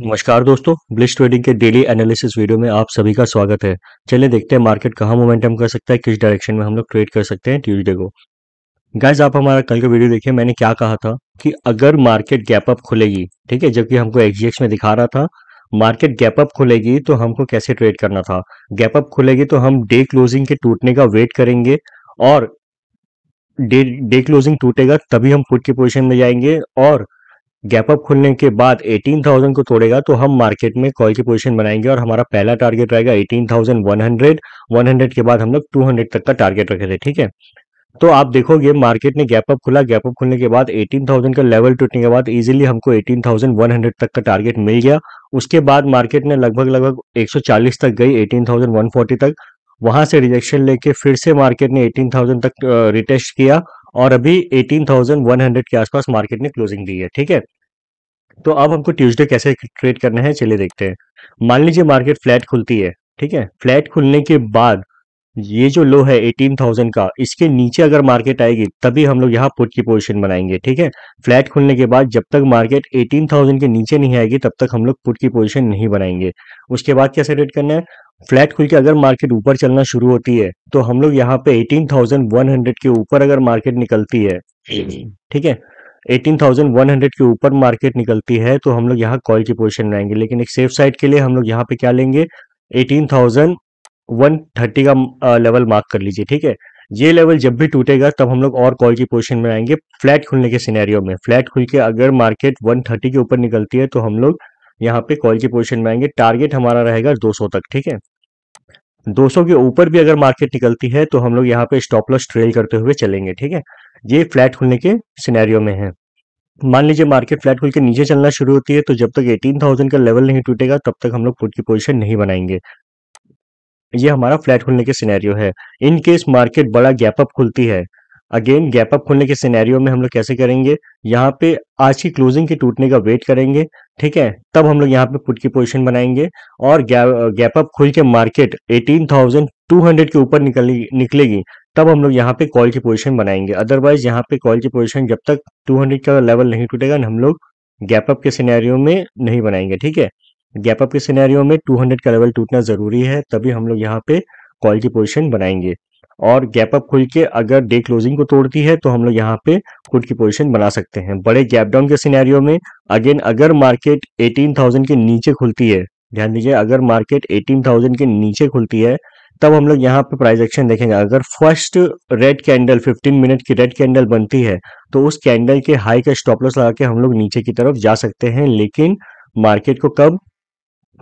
नमस्कार दोस्तों bullish trading के डेली एनालिसिस वीडियो में आप सभी का स्वागत है चलिए देखते हैं मार्केट कहाँ मोमेंटम कर सकता है किस डायरेक्शन में हम लोग ट्रेड कर सकते हैं ट्यूजडे को गाइज आप हमारा कल का वीडियो देखिए मैंने क्या कहा था कि अगर मार्केट गैप अप खुलेगी ठीक है जबकि हमको एक्सजीएक्स में दिखा रहा था मार्केट गैप अप खुलेगी तो हमको कैसे ट्रेड करना था गैप अप खुलेगी तो हम डे क्लोजिंग के टूटने का वेट करेंगे और डे डे क्लोजिंग टूटेगा तभी हम फुट की पोजिशन में जाएंगे और गैप अप खुलने के बाद 18,000 को तोड़ेगा तो हम मार्केट में कॉल की पोजीशन बनाएंगे और हमारा पहला टारगेट रहेगा 18,100 100 के बाद हम लोग 200 तक का टारगेट रखे थे ठीक है तो आप देखोगे मार्केट ने गैप अप खुला गैप अप खुलने के बाद 18,000 का लेवल टूटने के बाद इजीली हमको 18,100 तक का टारगेट मिल गया उसके बाद मार्केट ने लगभग लगभग एक तक गई एटीन तक वहां से रिजेक्शन लेके फिर से मार्केट ने एटीन तक रिटेस्ट किया और अभी 18,100 के आसपास मार्केट ने क्लोजिंग दी है ठीक है तो अब हमको ट्यूजडे कैसे ट्रेड करना है चलिए देखते हैं मान लीजिए मार्केट फ्लैट खुलती है ठीक है फ्लैट खुलने के बाद ये जो लो है 18,000 का इसके नीचे अगर मार्केट आएगी तभी हम लोग यहाँ पुट की पोजीशन बनाएंगे ठीक है फ्लैट खुलने के बाद जब तक मार्केट 18,000 के नीचे नहीं आएगी तब तक हम लोग पुट की पोजीशन नहीं बनाएंगे उसके बाद कैसे ट्रेड करना है फ्लैट खुल के अगर मार्केट ऊपर चलना शुरू होती है तो हम लोग यहाँ पे एटीन के ऊपर अगर मार्केट निकलती है ठीक है 18,100 के ऊपर मार्केट निकलती है तो हम लोग यहाँ कॉल की पोजीशन में आएंगे लेकिन एक सेफ साइड के लिए हम लोग यहाँ पे क्या लेंगे 18,130 का लेवल मार्क कर लीजिए ठीक है ये लेवल जब भी टूटेगा तब हम लोग और कॉल की पोजीशन में आएंगे फ्लैट खुलने के सिनेरियो में फ्लैट खुल के अगर मार्केट 130 के ऊपर निकलती है तो हम लोग यहाँ पे कॉल की पोजिशन में आएंगे टारगेट हमारा रहेगा 200 तक ठीक है 200 के ऊपर भी अगर मार्केट निकलती है तो हम लोग यहाँ पे स्टॉप लॉस ट्रेल करते हुए चलेंगे ठीक है ये फ्लैट खुलने के सिनेरियो में है मान लीजिए मार्केट फ्लैट खुल के नीचे चलना शुरू होती है तो जब तक 18,000 का लेवल नहीं टूटेगा तब तक हम लोग फुट की पोजीशन नहीं बनाएंगे ये हमारा फ्लैट खुलने के सिनेरियो है इनकेस मार्केट बड़ा गैपअप खुलती है अगेन गैप अप खुलने के सिनेरियो में हम लोग कैसे करेंगे यहाँ पे आज की क्लोजिंग के टूटने का वेट करेंगे ठीक है तब हम लोग यहाँ पे पुट की पोजीशन बनाएंगे और गैप अप खुल के मार्केट 18,200 के ऊपर निकलेगी निकलेगी तब हम लोग यहाँ पे कॉल की पोजीशन बनाएंगे अदरवाइज यहाँ पे कॉल की पोजीशन जब तक 200 का लेवल नहीं टूटेगा हम लोग गैप अप के सिनेरियो में नहीं बनाएंगे ठीक है गैप अप के सिनेरियो में टू का लेवल टूटना जरूरी है तभी हम लोग यहाँ पे कॉल की पोजिशन बनाएंगे और गैप अप खुल के अगर डे क्लोजिंग को तोड़ती है तो हम लोग यहाँ पे खुद की पोजीशन बना सकते हैं बड़े गैप डाउन के सिनेरियो में अगेन अगर मार्केट 18,000 के नीचे खुलती है ध्यान दीजिए अगर मार्केट 18,000 के नीचे खुलती है तब हम लोग यहाँ पे प्राइस एक्शन देखेंगे अगर फर्स्ट रेड कैंडल 15 मिनट की रेड कैंडल बनती है तो उस कैंडल के हाई का स्टॉप लॉस लगा के हम लोग नीचे की तरफ जा सकते हैं लेकिन मार्केट को कब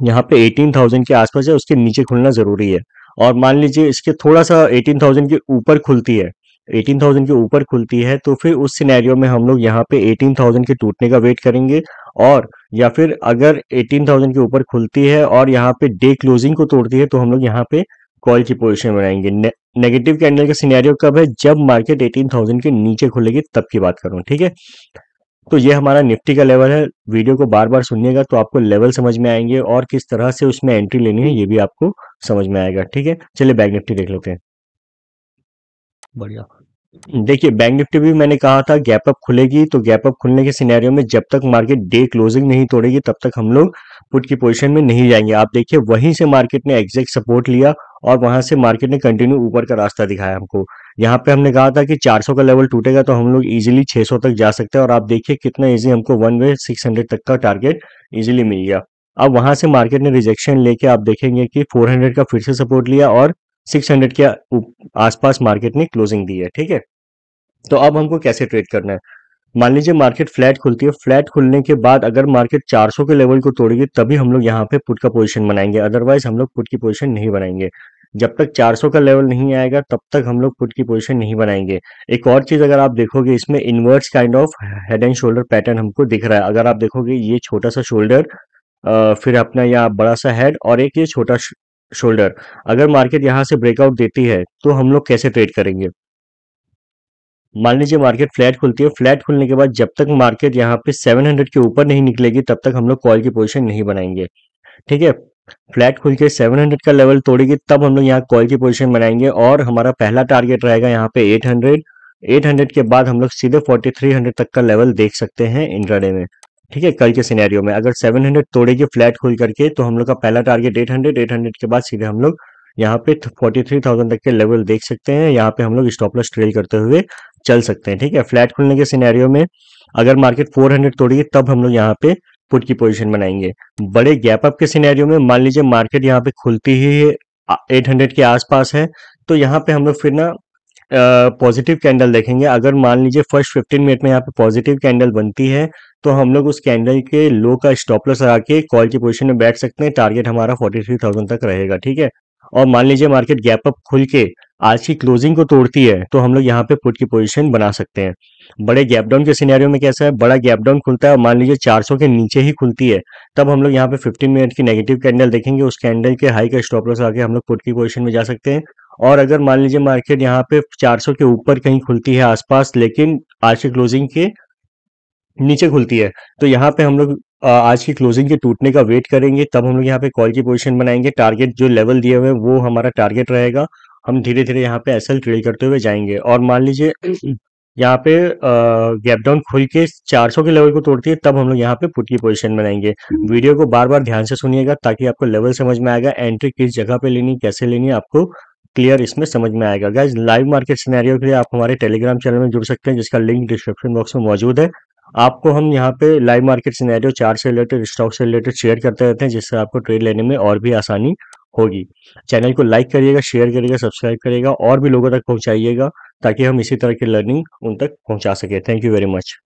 यहाँ पे एटीन के आसपास है उसके नीचे खुलना जरूरी है और मान लीजिए इसके थोड़ा सा एटीन थाउजेंड के ऊपर खुलती है एटीन थाउजेंड के ऊपर खुलती है तो फिर उस सिनेरियो में हम लोग यहाँ पे एटीन थाउजेंड के टूटने का वेट करेंगे और या फिर अगर एटीन थाउजेंड के ऊपर खुलती है और यहाँ पे डे क्लोजिंग को तोड़ती है तो हम लोग यहाँ पे कॉल की पोजिशन बनाएंगे नेगेटिव कैंडल का सिनेरियो कब है जब मार्केट थाउजेंड के नीचे खुलेगी तब की बात करूँ ठीक है तो ये हमारा निफ्टी का लेवल है वीडियो को बार बार सुनिएगा तो आपको लेवल समझ में आएंगे और किस तरह से उसमें एंट्री लेनी है ये भी आपको समझ में आएगा ठीक है चलिए बैग निफ्टी देख लेते हैं बढ़िया देखिए बैंक निफ्टी भी मैंने कहा था गैप अप खुलेगी तो गैप अप खुलने के सिनेरियो में जब तक मार्केट डे क्लोजिंग नहीं तोड़ेगी तब तक हम लोग पुट की पोजीशन में नहीं जाएंगे आप देखिए वहीं से मार्केट ने एग्जैक्ट सपोर्ट लिया और वहां से मार्केट ने कंटिन्यू ऊपर का रास्ता दिखाया हमको यहाँ पे हमने कहा था कि 400 का लेवल टूटेगा तो हम लोग इजिली 600 तक जा सकते हैं और आप देखिए कितना ईजी हमको वन वे सिक्स तक का टारगेट इजिली मिल गया अब वहां से मार्केट ने रिजेक्शन लेके आप देखेंगे कि 400 का फिर से सपोर्ट लिया और 600 के आसपास मार्केट ने क्लोजिंग दी है ठीक है तो अब हमको कैसे ट्रेड करना है मान लीजिए मार्केट फ्लैट खुलती है फ्लैट खुलने के बाद अगर मार्केट 400 के लेवल को तोड़ेगी तभी हम लोग यहाँ पे पुट का पोजीशन बनाएंगे अदरवाइज हम लोग पुट की पोजीशन नहीं बनाएंगे जब तक 400 का लेवल नहीं आएगा तब तक हम लोग पुट की पोजीशन नहीं बनाएंगे एक और चीज़ अगर आप देखोगे इसमें inverse kind of head and shoulder pattern हमको दिख रहा है अगर आप देखोगे ये छोटा सा शोल्डर फिर अपना यहाँ बड़ा सा हेड और एक ये छोटा शोल्डर अगर मार्केट यहाँ से ब्रेकआउट देती है तो हम लोग कैसे ट्रेड करेंगे मान लीजिए मार्केट फ्लैट खुलती है फ्लैट खुलने के बाद जब तक मार्केट यहाँ पे 700 के ऊपर नहीं निकलेगी तब तक हम लोग कॉल की पोजीशन नहीं बनाएंगे ठीक है फ्लैट खुल के 700 का लेवल तोड़ेगी तब हम लोग यहाँ कॉल की पोजीशन बनाएंगे और हमारा पहला टारगेट रहेगा यहाँ पे 800 800 के बाद हम लोग सीधे फोर्टी तक का लेवल देख सकते हैं इंट्राडे में ठीक है कल के सिनेरियो में अगर 700 तोड़ेगी फ्लैट खुल करके तो हम लोग का पहला टारगेट 800 800 के बाद सीधे हम लोग यहाँ पे 43,000 तक के लेवल देख सकते हैं यहाँ पे हम लोग स्टॉपलस ट्रेल करते हुए चल सकते हैं ठीक है फ्लैट खुलने के सिनेरियो में अगर मार्केट 400 तोड़ेगी तब हम लोग यहाँ पे पुट की पोजिशन बनाएंगे बड़े गैप अप के सीनेरियो में मान लीजिए मार्केट यहाँ पे खुलती ही एट के आसपास है तो यहाँ पे हम लोग फिर ना पॉजिटिव कैंडल देखेंगे अगर मान लीजिए फर्स्ट फिफ्टीन मिनट में यहाँ पे पॉजिटिव कैंडल बनती है तो हम लोग उस कैंडल के लो का स्टॉप लॉस लगा के कॉल की पोजिशन में बैठ सकते हैं टारगेट हमारा थाउजेंड तक रहेगा ठीक है और मान लीजिए मार्केट गैप अप खुल के आज की क्लोजिंग को तोड़ती है तो हम लोग यहाँ पे पुट की पोजीशन बना सकते हैं बड़े गैप डाउन के सिनेरियो में कैसा है बड़ा गैप डाउन खुलता है मान लीजिए 400 के नीचे ही खुलती है तब हम लोग यहाँ पे 15 मिनट की नेगेटिव कैंडल देखेंगे उस कैंडल के हाई का स्टॉप लॉस आके हम लोग पुट की पोजीशन में जा सकते हैं और अगर मान लीजिए मार्केट यहाँ पे 400 के ऊपर कहीं खुलती है आसपास लेकिन आज के क्लोजिंग के नीचे खुलती है तो यहाँ पे हम लोग आज की क्लोजिंग के टूटने का वेट करेंगे तब हम लोग यहाँ पे कॉल की पोजीशन बनाएंगे टारगेट जो लेवल दिए हुए वो हमारा टारगेट रहेगा हम धीरे धीरे यहाँ पे एस ट्रेड करते हुए जाएंगे और मान लीजिए यहाँ पे गैप डाउन खुल के चार के लेवल को तोड़ती है तब हम लोग यहाँ पे पुट की पोजीशन बनाएंगे वीडियो हम्म। को बार बार ध्यान से सुनिएगा ताकि आपको लेवल समझ में आएगा एंट्री किस जगह पे लेनी कैसे लेनी आपको क्लियर इसमें समझ में आएगा गाइज लाइव मार्केट सिनेरियो के लिए आप हमारे टेलीग्राम चैनल में जुड़ सकते हैं जिसका लिंक डिस्क्रिप्शन बॉक्स में मौजूद है आपको हम यहाँ पे लाइव मार्केट सिनेरियो चार्ट से रिलेटेड स्टॉक से रिलेटेड शेयर करते रहते हैं जिससे आपको ट्रेड लेने में और भी आसानी होगी चैनल को लाइक करिएगा शेयर करिएगा सब्सक्राइब करिएगा और भी लोगों तक पहुँचाइएगा ताकि हम इसी तरह की लर्निंग उन तक पहुँचा सके थैंक यू वेरी मच